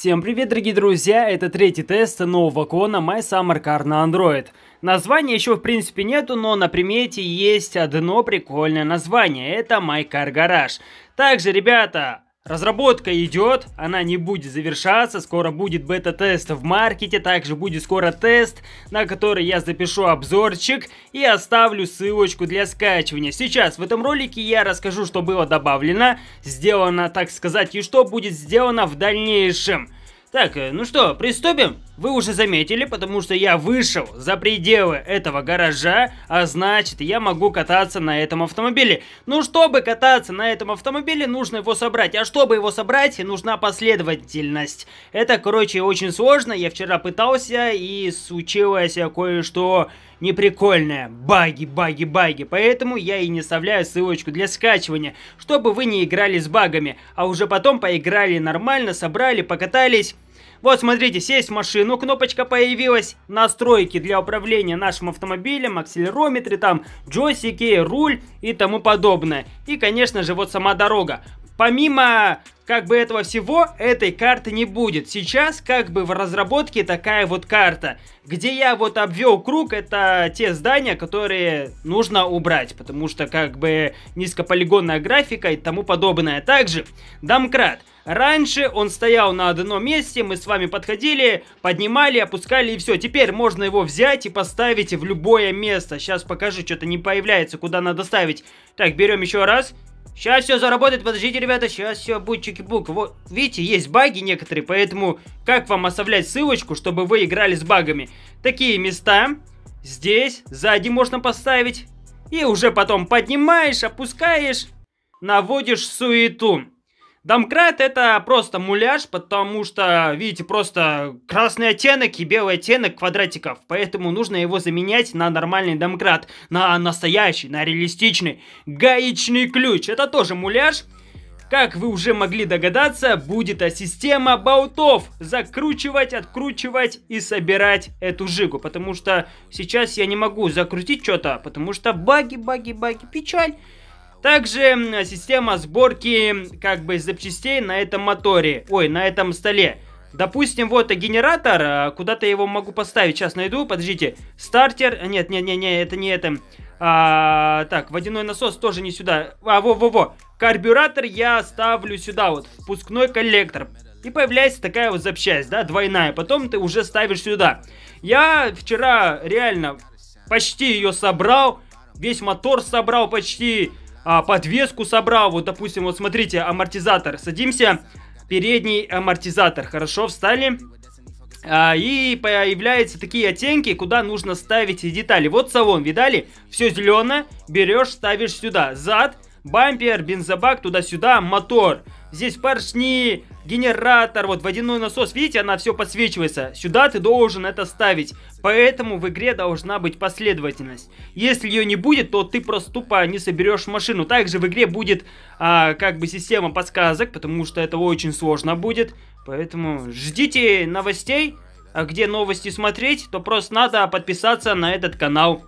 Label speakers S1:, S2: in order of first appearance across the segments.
S1: Всем привет, дорогие друзья! Это третий тест нового клона My Summer Car на Android. Названия еще в принципе нету, но на примете есть одно прикольное название. Это My Car Garage. Также, ребята, Разработка идет, она не будет завершаться, скоро будет бета-тест в маркете, также будет скоро тест, на который я запишу обзорчик и оставлю ссылочку для скачивания. Сейчас в этом ролике я расскажу, что было добавлено, сделано, так сказать, и что будет сделано в дальнейшем. Так, э, ну что, приступим? Вы уже заметили, потому что я вышел за пределы этого гаража, а значит я могу кататься на этом автомобиле. Ну чтобы кататься на этом автомобиле, нужно его собрать. А чтобы его собрать, нужна последовательность. Это, короче, очень сложно. Я вчера пытался и случилось кое-что неприкольное. Баги, баги, баги. Поэтому я и не оставляю ссылочку для скачивания, чтобы вы не играли с багами, а уже потом поиграли нормально, собрали, покатались вот смотрите, сесть в машину, кнопочка появилась, настройки для управления нашим автомобилем, акселерометры там, джойстики, руль и тому подобное. И, конечно же, вот сама дорога. Помимо как бы этого всего, этой карты не будет. Сейчас как бы в разработке такая вот карта, где я вот обвел круг, это те здания, которые нужно убрать, потому что как бы низкополигонная графика и тому подобное. Также домкрат. Раньше он стоял на одном месте, мы с вами подходили, поднимали, опускали и все. Теперь можно его взять и поставить в любое место. Сейчас покажу, что-то не появляется, куда надо ставить. Так, берем еще раз. Сейчас все заработает, подождите, ребята, сейчас все будет чики-бук. Вот, видите, есть баги некоторые, поэтому как вам оставлять ссылочку, чтобы вы играли с багами? Такие места здесь, сзади можно поставить. И уже потом поднимаешь, опускаешь, наводишь суету. Домкрат это просто муляж, потому что, видите, просто красный оттенок и белый оттенок квадратиков. Поэтому нужно его заменять на нормальный домкрат, на настоящий, на реалистичный. Гаечный ключ, это тоже муляж. Как вы уже могли догадаться, будет система болтов. Закручивать, откручивать и собирать эту жигу. Потому что сейчас я не могу закрутить что-то, потому что баги, баги, баги, печаль. Также система сборки как бы запчастей на этом моторе, ой, на этом столе. Допустим, вот генератор, а, куда-то его могу поставить, сейчас найду, подождите. Стартер, э, нет, нет, нет, нет, это не это. А, так, водяной насос тоже не сюда. А, во-во-во. Карбюратор я ставлю сюда, вот, впускной коллектор. И появляется такая вот запчасть, да, двойная. Потом ты уже ставишь сюда. Я вчера реально почти ее собрал. Весь мотор собрал почти а, подвеску собрал, вот, допустим, вот смотрите, амортизатор, садимся, передний амортизатор, хорошо, встали, а, и появляются такие оттенки, куда нужно ставить детали. Вот салон, видали? Все зеленое, берешь, ставишь сюда, зад, бампер, бензобак, туда-сюда, мотор. Здесь поршни, генератор, вот водяной насос. Видите, она все подсвечивается. Сюда ты должен это ставить. Поэтому в игре должна быть последовательность. Если ее не будет, то ты просто тупо не соберешь машину. Также в игре будет а, как бы система подсказок, потому что это очень сложно будет. Поэтому ждите новостей. А где новости смотреть, то просто надо подписаться на этот канал.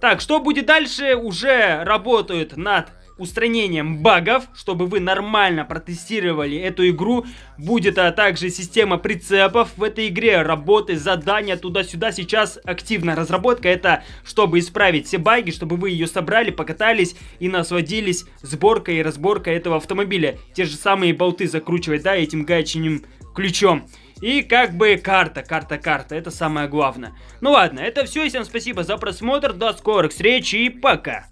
S1: Так, что будет дальше, уже работают над устранением багов, чтобы вы нормально протестировали эту игру. Будет а также система прицепов в этой игре, работы, задания туда-сюда. Сейчас активная разработка. Это чтобы исправить все баги, чтобы вы ее собрали, покатались и насладились сборкой и разборкой этого автомобиля. Те же самые болты закручивать, да, этим гаечным ключом. И как бы карта, карта, карта, это самое главное. Ну ладно, это все, всем спасибо за просмотр, до скорых встреч и пока!